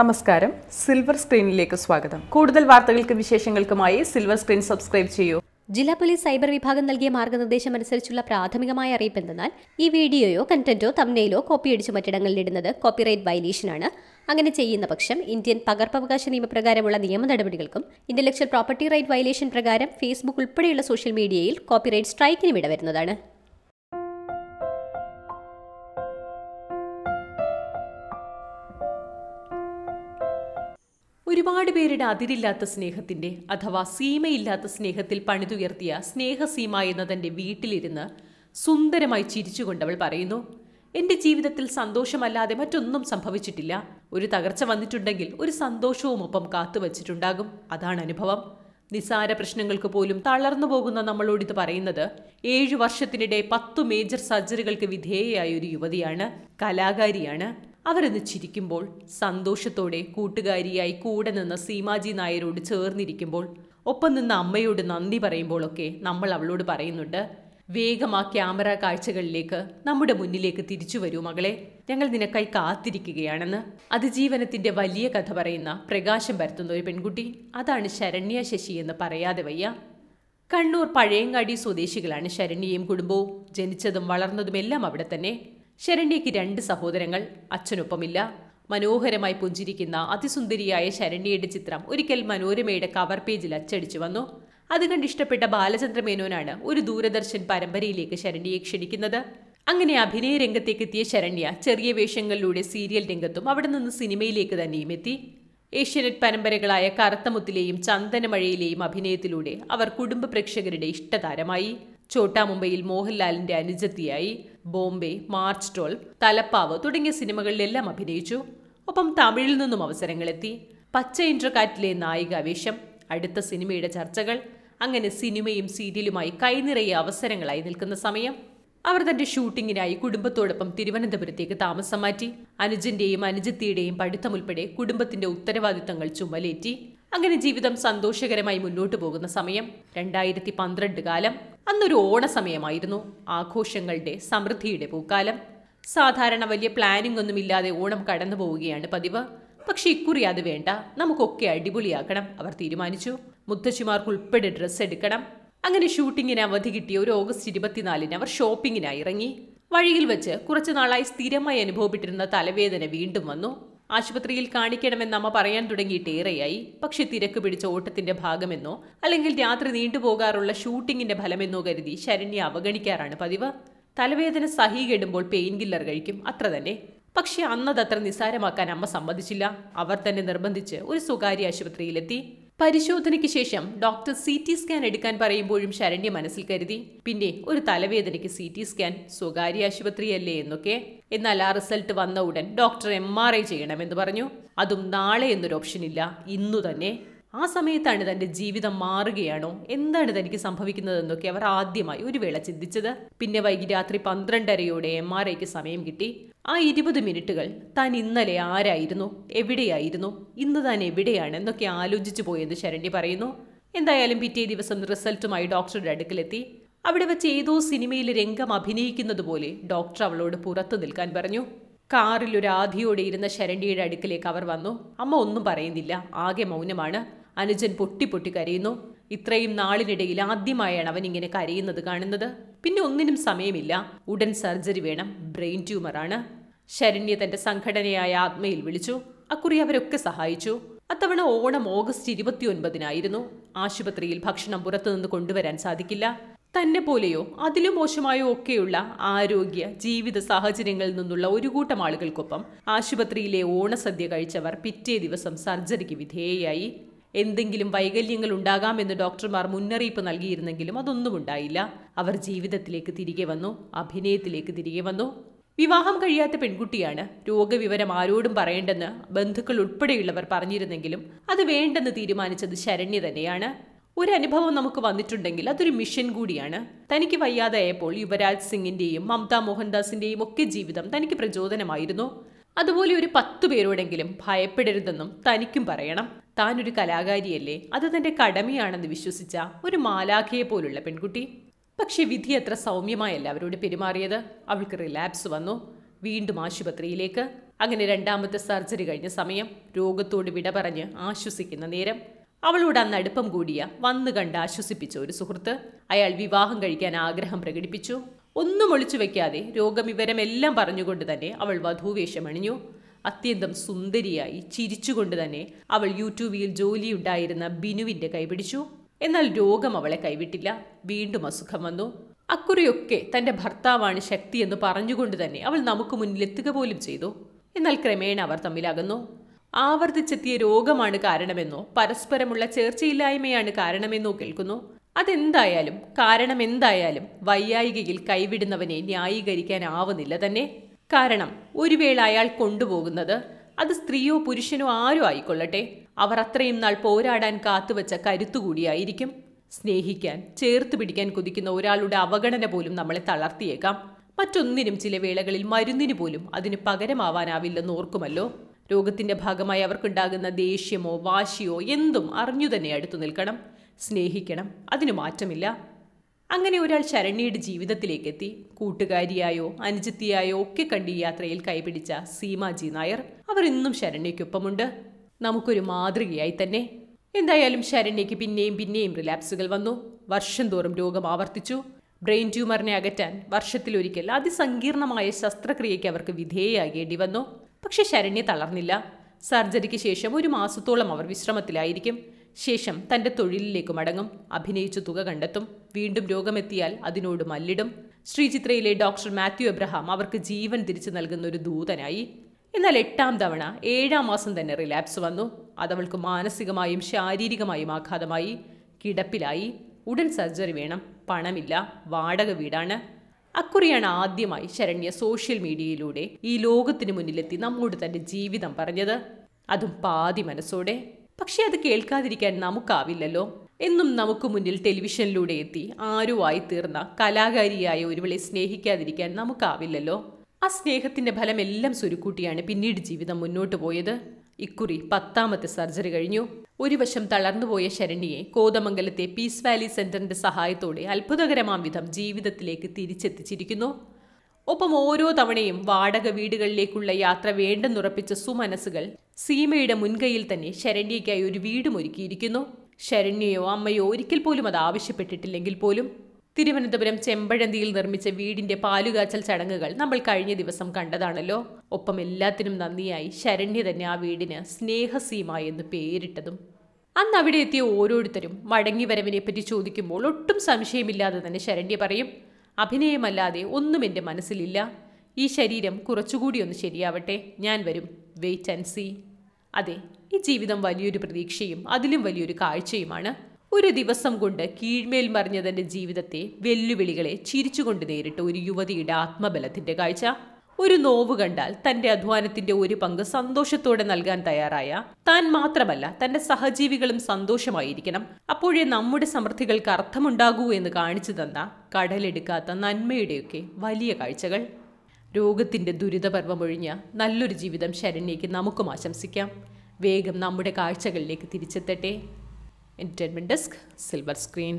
നമസ്കാരം സിൽവർ സ്ക്രീനിലേക്ക് സ്വാഗതം കൂടുതൽ വാർത്തകൾക്കും വിശേഷങ്ങൾക്കുമായി സിൽവർ സ്ക്രീൻ സബ്സ്ക്രൈബ് ചെയ്യൂ ജില്ലാ പോലീസ് സൈബർ വിഭാഗം നൽകിയ മാർഗനിർദ്ദേശം അനുസരിച്ചുള്ള പ്രാഥമികമായ അറിയിപ്പ് എന്തെന്നാൽ ഈ വീഡിയോയോ കണ്ടന്റോ തമ്നയിലോ അടിച്ച് മറ്റിടങ്ങളിൽ ഇടുന്നത് കോപ്പിറൈറ്റ് വയലേഷനാണ് അങ്ങനെ ചെയ്യുന്ന പക്ഷം ഇന്ത്യൻ പകർപ്പവകാശ നിയമപ്രകാരമുള്ള നിയമ നടപടികൾക്കും ഇന്റലക്ച്വൽ പ്രോപ്പർട്ടി റൈറ്റ് വയലേഷൻ പ്രകാരം ഫേസ്ബുക്ക് ഉൾപ്പെടെയുള്ള സോഷ്യൽ മീഡിയയിൽ കോപ്പിറൈറ്റ് സ്ട്രൈക്കിനും ഇടവരുന്നതാണ് ഒരുപാട് പേരുടെ അതിരില്ലാത്ത സ്നേഹത്തിന്റെ അഥവാ സീമയില്ലാത്ത സ്നേഹത്തിൽ പണിതുയർത്തിയ സ്നേഹസീമ തന്റെ വീട്ടിലിരുന്ന് സുന്ദരമായി ചിരിച്ചുകൊണ്ടവൾ പറയുന്നു എൻ്റെ ജീവിതത്തിൽ സന്തോഷമല്ലാതെ മറ്റൊന്നും സംഭവിച്ചിട്ടില്ല ഒരു തകർച്ച വന്നിട്ടുണ്ടെങ്കിൽ ഒരു സന്തോഷവും ഒപ്പം കാത്തുവച്ചിട്ടുണ്ടാകും അതാണ് അനുഭവം നിസാര പ്രശ്നങ്ങൾക്ക് പോലും തളർന്നു പോകുന്ന നമ്മളോട് ഇത് പറയുന്നത് ഏഴു വർഷത്തിനിടെ പത്തു മേജർ സർജറികൾക്ക് വിധേയയായ ഒരു യുവതിയാണ് കലാകാരിയാണ് അവരൊന്ന് ചിരിക്കുമ്പോൾ സന്തോഷത്തോടെ കൂട്ടുകാരിയായി കൂടെ നിന്ന സീമാജി നായരോട് ചേർന്നിരിക്കുമ്പോൾ ഒപ്പം നിന്ന് അമ്മയോട് നന്ദി പറയുമ്പോഴൊക്കെ നമ്മൾ അവളോട് പറയുന്നുണ്ട് വേഗം ആ ക്യാമറ കാഴ്ചകളിലേക്ക് നമ്മുടെ മുന്നിലേക്ക് തിരിച്ചു വരൂ മകളെ ഞങ്ങൾ നിനക്കായി കാത്തിരിക്കുകയാണെന്ന് അതിജീവനത്തിന്റെ വലിയ കഥ പറയുന്ന പ്രകാശം പരത്തുന്ന ഒരു പെൺകുട്ടി അതാണ് ശരണ്യ ശശി എന്ന് പറയാതെ വയ്യ കണ്ണൂർ പഴയങ്ങാടി സ്വദേശികളാണ് ശരണ്യയും കുടുംബവും ജനിച്ചതും വളർന്നതുമെല്ലാം അവിടെ തന്നെ ശരണ്യയ്ക്ക് രണ്ട് സഹോദരങ്ങൾ അച്ഛനൊപ്പമില്ല മനോഹരമായി പുഞ്ചിരിക്കുന്ന അതിസുന്ദരിയായ ശരണ്യയുടെ ചിത്രം ഒരിക്കൽ മനോരമയുടെ കവർ പേജിൽ അച്ചടിച്ചു വന്നു അത് കണ്ടിഷ്ടപ്പെട്ട ബാലചന്ദ്ര ബാലചന്ദ്രമേനോനാണ് ഒരു ദൂരദർശൻ പരമ്പരയിലേക്ക് ശരണ്യയെ ക്ഷണിക്കുന്നത് അങ്ങനെ അഭിനയ രംഗത്തേക്ക് എത്തിയ ശരണ്യ ചെറിയ വേഷങ്ങളിലൂടെ സീരിയൽ രംഗത്തും അവിടെ നിന്ന് സിനിമയിലേക്ക് തന്നെയും എത്തി ഏഷ്യാനെറ്റ് പരമ്പരകളായ കറുത്തമുത്തിലെയും ചന്ദനമഴയിലെയും അഭിനയത്തിലൂടെ അവർ കുടുംബ പ്രേക്ഷകരുടെ ഇഷ്ടതാരമായി ഛോട്ടാ മുംബൈയിൽ മോഹൻലാലിന്റെ അനുജത്തിയായി ബോംബെ മാർച്ച് ട്രോൾ തലപ്പാവ് തുടങ്ങിയ സിനിമകളിലെല്ലാം അഭിനയിച്ചു ഒപ്പം തമിഴിൽ നിന്നും അവസരങ്ങളെത്തി പച്ച ഇൻട്രകാറ്റിലെ നായിക വേഷം അടുത്ത സിനിമയുടെ ചർച്ചകൾ അങ്ങനെ സിനിമയും സീരിയലുമായി കൈനിറയെ അവസരങ്ങളായി നിൽക്കുന്ന സമയം അവർ തന്റെ ഷൂട്ടിങ്ങിനായി കുടുംബത്തോടൊപ്പം തിരുവനന്തപുരത്തേക്ക് താമസം മാറ്റി അനുജന്റെയും അനുജത്തിയുടെയും പഠിത്തമുൾപ്പെടെ കുടുംബത്തിന്റെ ഉത്തരവാദിത്തങ്ങൾ ചുമലേറ്റി അങ്ങനെ ജീവിതം സന്തോഷകരമായി മുന്നോട്ടു പോകുന്ന സമയം രണ്ടായിരത്തി പന്ത്രണ്ട് കാലം അന്നൊരു ഓണസമയമായിരുന്നു ആഘോഷങ്ങളുടെ സമൃദ്ധിയുടെ പൂക്കാലം സാധാരണ വലിയ പ്ലാനിംഗ് ഒന്നുമില്ലാതെ ഓണം കടന്നു പോവുകയാണ് പതിവ് പക്ഷെ ഇക്കുറി അത് വേണ്ട നമുക്കൊക്കെ അടിപൊളിയാക്കണം അവർ തീരുമാനിച്ചു മുത്തശ്ശിമാർക്ക് ഉൾപ്പെടെ ഡ്രസ്സ് എടുക്കണം അങ്ങനെ ഷൂട്ടിങ്ങിന് അവധി കിട്ടിയ ഒരു ഓഗസ്റ്റ് ഇരുപത്തിനാലിന് അവർ ഷോപ്പിങ്ങിനായി ഇറങ്ങി വഴിയിൽ വെച്ച് കുറച്ചു നാളായി സ്ഥിരമായി അനുഭവപ്പെട്ടിരുന്ന തലവേദന വീണ്ടും വന്നു ആശുപത്രിയിൽ കാണിക്കണമെന്ന് അമ്മ പറയാൻ തുടങ്ങിയിട്ട് ഏറെയായി പക്ഷെ തിരക്ക് പിടിച്ച ഓട്ടത്തിന്റെ ഭാഗമെന്നോ അല്ലെങ്കിൽ രാത്രി നീണ്ടുപോകാറുള്ള ഷൂട്ടിങ്ങിന്റെ ഫലമെന്നോ കരുതി ശരണ്യ അവഗണിക്കാറാണ് പതിവ് തലവേദന സഹീകെടുമ്പോൾ പെയിൻ കില്ലർ കഴിക്കും അത്ര തന്നെ പക്ഷെ അന്നതത്ര നിസ്സാരമാക്കാൻ അമ്മ സമ്മതിച്ചില്ല അവർ തന്നെ നിർബന്ധിച്ച് ഒരു സ്വകാര്യ ആശുപത്രിയിലെത്തി പരിശോധനയ്ക്ക് ശേഷം ഡോക്ടർ സി ടി സ്കാൻ എടുക്കാൻ പറയുമ്പോഴും ശരണ്യ മനസ്സിൽ കരുതി പിന്നെ ഒരു തലവേദനയ്ക്ക് സി ടി സ്കാൻ സ്വകാര്യ ആശുപത്രിയല്ലേ എന്നൊക്കെ എന്നാൽ ആ റിസൾട്ട് വന്ന ഉടൻ ഡോക്ടർ എം ആർ ഐ ചെയ്യണമെന്ന് പറഞ്ഞു അതും നാളെ എന്നൊരു ഓപ്ഷൻ ഇല്ല ഇന്നു തന്നെ ആ സമയത്താണ് തന്റെ ജീവിതം മാറുകയാണോ എന്താണ് തനിക്ക് സംഭവിക്കുന്നതെന്നൊക്കെ അവർ ആദ്യമായി ഒരു വേള ചിന്തിച്ചത് പിന്നെ വൈകി രാത്രി പന്ത്രണ്ടരയോടെ എം ആർ ഐക്ക് സമയം കിട്ടി ആ ഇരുപത് മിനിറ്റുകൾ താൻ ഇന്നലെ ആരായിരുന്നു എവിടെയായിരുന്നു ഇന്ന് താൻ എവിടെയാണ് എന്നൊക്കെ ആലോചിച്ചു പോയെന്ന് ശരണ്യ പറയുന്നു എന്തായാലും പിറ്റേ ദിവസം റിസൾട്ടുമായി ഡോക്ടറുടെ അടുക്കലെത്തി അവിടെ വെച്ച് ഏതോ സിനിമയിൽ രംഗം അഭിനയിക്കുന്നത് പോലെ ഡോക്ടർ അവളോട് പുറത്തു നിൽക്കാൻ പറഞ്ഞു കാറിൽ ഒരു ആധിയോടെ ഇരുന്ന ശരണ്യയുടെ അടുക്കിലേക്ക് അവർ വന്നു അമ്മ ഒന്നും പറയുന്നില്ല ആകെ മൗനമാണ് അനുജൻ പൊട്ടി പൊട്ടി കരയുന്നു ഇത്രയും നാളിനിടയിൽ ആദ്യമായാണ് അവൻ ഇങ്ങനെ കരയുന്നത് കാണുന്നത് പിന്നെ ഒന്നിനും സമയമില്ല ഉടൻ സർജറി വേണം ബ്രെയിൻ ട്യൂമറാണ് ശരണ്യ തന്റെ സംഘടനയായ ആത്മയിൽ വിളിച്ചു അക്കുറി അവരൊക്കെ സഹായിച്ചു അത്തവണ ഓണം ഓഗസ്റ്റ് ഇരുപത്തിയൊൻപതിനായിരുന്നു ആശുപത്രിയിൽ ഭക്ഷണം പുറത്തുനിന്ന് കൊണ്ടുവരാൻ സാധിക്കില്ല തന്നെ പോലെയോ അതിലും മോശമായോ ഒക്കെയുള്ള ആരോഗ്യ ജീവിത സാഹചര്യങ്ങളിൽ നിന്നുള്ള ഒരു കൂട്ടം ആളുകൾക്കൊപ്പം ആശുപത്രിയിലെ ഓണസദ്യ കഴിച്ചവർ പിറ്റേ ദിവസം സർജറിക്ക് വിധേയയായി എന്തെങ്കിലും വൈകല്യങ്ങൾ ഉണ്ടാകാമെന്ന് ഡോക്ടർമാർ മുന്നറിയിപ്പ് നൽകിയിരുന്നെങ്കിലും അതൊന്നും ഉണ്ടായില്ല അവർ ജീവിതത്തിലേക്ക് തിരികെ വന്നു അഭിനയത്തിലേക്ക് തിരികെ വന്നു വിവാഹം കഴിയാത്ത പെൺകുട്ടിയാണ് രോഗവിവരം ആരോടും പറയേണ്ടെന്ന് ബന്ധുക്കൾ ഉൾപ്പെടെയുള്ളവർ പറഞ്ഞിരുന്നെങ്കിലും അത് വേണ്ടെന്ന് തീരുമാനിച്ചത് ശരണ്യ തന്നെയാണ് ഒരു അനുഭവം നമുക്ക് വന്നിട്ടുണ്ടെങ്കിൽ അതൊരു മിഷൻ കൂടിയാണ് തനിക്ക് വയ്യാതായപ്പോൾ യുവരാജ് സിംഗിന്റെയും മമതാ മോഹൻദാസിന്റെയും ഒക്കെ ജീവിതം തനിക്ക് പ്രചോദനമായിരുന്നു അതുപോലെ ഒരു പത്തു പേരോടെങ്കിലും ഭയപ്പെടരുതെന്നും തനിക്കും പറയണം താൻ ഒരു കലാകാരിയല്ലേ അത് തന്റെ കടമയാണെന്ന് വിശ്വസിച്ച ഒരു മാലാഖയെ പോലുള്ള പെൺകുട്ടി പക്ഷേ വിധി അത്ര സൗമ്യമായല്ല അവരോട് പെരുമാറിയത് അവൾക്ക് റിലാപ്സ് വന്നു വീണ്ടും ആശുപത്രിയിലേക്ക് അങ്ങനെ രണ്ടാമത്തെ സർജറി കഴിഞ്ഞ സമയം രോഗത്തോട് വിട പറഞ്ഞ് ആശ്വസിക്കുന്ന നേരം അവളോട് അന്ന് അടുപ്പം കൂടിയ വന്നു കണ്ട് ആശ്വസിപ്പിച്ച ഒരു സുഹൃത്ത് അയാൾ വിവാഹം കഴിക്കാൻ ആഗ്രഹം പ്രകടിപ്പിച്ചു ഒന്നും ഒളിച്ചു വെക്കാതെ രോഗവിവരമെല്ലാം പറഞ്ഞുകൊണ്ട് തന്നെ അവൾ വധൂവേഷം അണിഞ്ഞു അത്യന്തം സുന്ദരിയായി ചിരിച്ചുകൊണ്ട് തന്നെ അവൾ യൂട്യൂബിൽ ജോലിയുണ്ടായിരുന്ന ബിനുവിന്റെ കൈപിടിച്ചു എന്നാൽ രോഗം അവളെ കൈവിട്ടില്ല വീണ്ടും അസുഖം വന്നു അക്കുറിയൊക്കെ തന്റെ ഭർത്താവാണ് ശക്തി എന്ന് പറഞ്ഞുകൊണ്ട് തന്നെ അവൾ നമുക്ക് മുന്നിലെത്തുക പോലും ചെയ്തു എന്നാൽ ക്രമേണ അവർ തമ്മിലകന്നു ആവർത്തിച്ചെത്തിയ രോഗമാണ് കാരണമെന്നോ പരസ്പരമുള്ള ചേർച്ചയില്ലായ്മയാണ് കാരണമെന്നോ കേൾക്കുന്നു അതെന്തായാലും കാരണം എന്തായാലും വൈയായികയിൽ കൈവിടുന്നവനെ ന്യായീകരിക്കാനാവുന്നില്ല തന്നെ കാരണം ഒരു വേള അയാൾ കൊണ്ടുപോകുന്നത് അത് സ്ത്രീയോ പുരുഷനോ ആരോ ആയിക്കൊള്ളട്ടെ അവർ അത്രയും നാൾ പോരാടാൻ കാത്തുവച്ച കരുത്തുകൂടിയായിരിക്കും സ്നേഹിക്കാൻ ചേർത്ത് പിടിക്കാൻ കൊതിക്കുന്ന ഒരാളുടെ അവഗണന പോലും നമ്മളെ തളർത്തിയേക്കാം മറ്റൊന്നിനും ചില വേളകളിൽ മരുന്നിനു പോലും അതിന് പകരമാവാനാവില്ലെന്ന് ഓർക്കുമല്ലോ രോഗത്തിന്റെ ഭാഗമായി അവർക്കുണ്ടാകുന്ന ദേഷ്യമോ വാശിയോ എന്തും അറിഞ്ഞു തന്നെ അടുത്തു നിൽക്കണം സ്നേഹിക്കണം അതിന് മാറ്റമില്ല അങ്ങനെ ഒരാൾ ശരണ്യയുടെ ജീവിതത്തിലേക്ക് എത്തി കൂട്ടുകാരിയായോ അനുജത്തിയായോ ഒക്കെ കണ്ട് ഈ യാത്രയിൽ കൈപിടിച്ച സീമാജി നായർ അവർ ഇന്നും ശരണ്യയ്ക്കൊപ്പമുണ്ട് നമുക്കൊരു മാതൃകയായി തന്നെ എന്തായാലും ശരണ്യയ്ക്ക് പിന്നെയും പിന്നെയും റിലാപ്സുകൾ വന്നു വർഷം തോറും രോഗം ആവർത്തിച്ചു ബ്രെയിൻ ട്യൂമറിനെ അകറ്റാൻ വർഷത്തിലൊരിക്കൽ അതിസങ്കീർണമായ ശസ്ത്രക്രിയയ്ക്ക് അവർക്ക് വിധേയയാകേണ്ടി വന്നു പക്ഷേ ശരണ്യ തളർന്നില്ല സർജറിക്ക് ശേഷം ഒരു മാസത്തോളം അവർ വിശ്രമത്തിലായിരിക്കും ശേഷം തന്റെ തൊഴിലിലേക്ക് മടങ്ങും അഭിനയിച്ച തുക കണ്ടെത്തും വീണ്ടും രോഗമെത്തിയാൽ അതിനോട് മല്ലിടും ശ്രീചിത്രയിലെ ഡോക്ടർ മാത്യു എബ്രഹാം അവർക്ക് ജീവൻ തിരിച്ചു നൽകുന്ന ഒരു ദൂതനായി എന്നാൽ എട്ടാം തവണ ഏഴാം മാസം തന്നെ റിലാപ്സ് വന്നു അതവൾക്ക് മാനസികമായും ശാരീരികമായും ആഘാതമായി കിടപ്പിലായി ഉടൻ സർജറി വേണം പണമില്ല വാടക വീടാണ് അക്കുറിയാണ് ആദ്യമായി ശരണ്യ സോഷ്യൽ മീഡിയയിലൂടെ ഈ ലോകത്തിന് മുന്നിലെത്തി നമ്മോട് തന്റെ ജീവിതം പറഞ്ഞത് അതും പാതി മനസ്സോടെ പക്ഷേ അത് കേൾക്കാതിരിക്കാൻ നമുക്കാവില്ലല്ലോ എന്നും നമുക്ക് മുന്നിൽ ടെലിവിഷനിലൂടെ എത്തി ആരുമായി തീർന്ന കലാകാരിയായ ഒരുവളെ സ്നേഹിക്കാതിരിക്കാൻ നമുക്കാവില്ലല്ലോ ആ സ്നേഹത്തിന്റെ ഫലം എല്ലാം സുരുക്കൂട്ടിയാണ് പിന്നീട് ജീവിതം മുന്നോട്ട് പോയത് ഇക്കുറി പത്താമത്തെ സർജറി കഴിഞ്ഞു ഒരു വശം തളർന്നുപോയ ശരണിയെ കോതമംഗലത്തെ പീസ് വാലി സെന്ററിന്റെ സഹായത്തോടെ അത്ഭുതകരമാം വിധം ജീവിതത്തിലേക്ക് തിരിച്ചെത്തിച്ചിരിക്കുന്നു ഒപ്പം ഓരോ തവണയും വാടക വീടുകളിലേക്കുള്ള യാത്ര വേണ്ടെന്നുറപ്പിച്ച സുമനസുകൾ സീമയുടെ മുൻകൈയിൽ തന്നെ ശരണ്യയ്ക്കായി ഒരു വീടും ഒരുക്കിയിരിക്കുന്നു ശരണ്യയോ അമ്മയോ ഒരിക്കൽ പോലും അത് ആവശ്യപ്പെട്ടിട്ടില്ലെങ്കിൽ പോലും തിരുവനന്തപുരം ചെമ്പഴന്തിയിൽ നിർമ്മിച്ച വീടിന്റെ പാലുകാച്ചൽ ചടങ്ങുകൾ നമ്മൾ കഴിഞ്ഞ ദിവസം കണ്ടതാണല്ലോ ഒപ്പം എല്ലാത്തിനും നന്ദിയായി ശരണ്യ തന്നെ ആ വീടിന് സ്നേഹസീമ എന്ന് പേരിട്ടതും അന്ന് അവിടെ എത്തിയ ഓരോരുത്തരും മടങ്ങിവരവിനെ പറ്റി ചോദിക്കുമ്പോൾ ഒട്ടും സംശയമില്ലാതെ തന്നെ ശരണ്യ പറയും അഭിനയമല്ലാതെ ഒന്നും എൻ്റെ മനസ്സിലില്ല ഈ ശരീരം കുറച്ചുകൂടി ഒന്ന് ശരിയാവട്ടെ ഞാൻ വരും വെയിറ്റ് ആൻഡ് സീ അതെ ഈ ജീവിതം വലിയൊരു പ്രതീക്ഷയും അതിലും വലിയൊരു കാഴ്ചയുമാണ് ഒരു ദിവസം കൊണ്ട് കീഴ്മേൽ മറിഞ്ഞതിൻ്റെ ജീവിതത്തെ വെല്ലുവിളികളെ ചിരിച്ചുകൊണ്ട് നേരിട്ട ഒരു യുവതിയുടെ ആത്മബലത്തിൻ്റെ കാഴ്ച ഒരു നോവ് കണ്ടാൽ തന്റെ അധ്വാനത്തിന്റെ ഒരു പങ്ക് സന്തോഷത്തോടെ നൽകാൻ തയ്യാറായ താൻ മാത്രമല്ല തന്റെ സഹജീവികളും സന്തോഷമായിരിക്കണം അപ്പോഴേ നമ്മുടെ സമൃദ്ധികൾക്ക് അർത്ഥമുണ്ടാകൂ എന്ന് കാണിച്ചു തന്ന കടലെടുക്കാത്ത നന്മയുടെയൊക്കെ വലിയ കാഴ്ചകൾ രോഗത്തിന്റെ ദുരിതപർവമൊഴിഞ്ഞ നല്ലൊരു ജീവിതം ശരണ്യയ്ക്ക് നമുക്കും ആശംസിക്കാം വേഗം നമ്മുടെ കാഴ്ചകളിലേക്ക് തിരിച്ചെത്തട്ടെ എൻ്റർടൈൻമെൻറ്റ് ഡെസ്ക് സിൽവർ സ്ക്രീൻ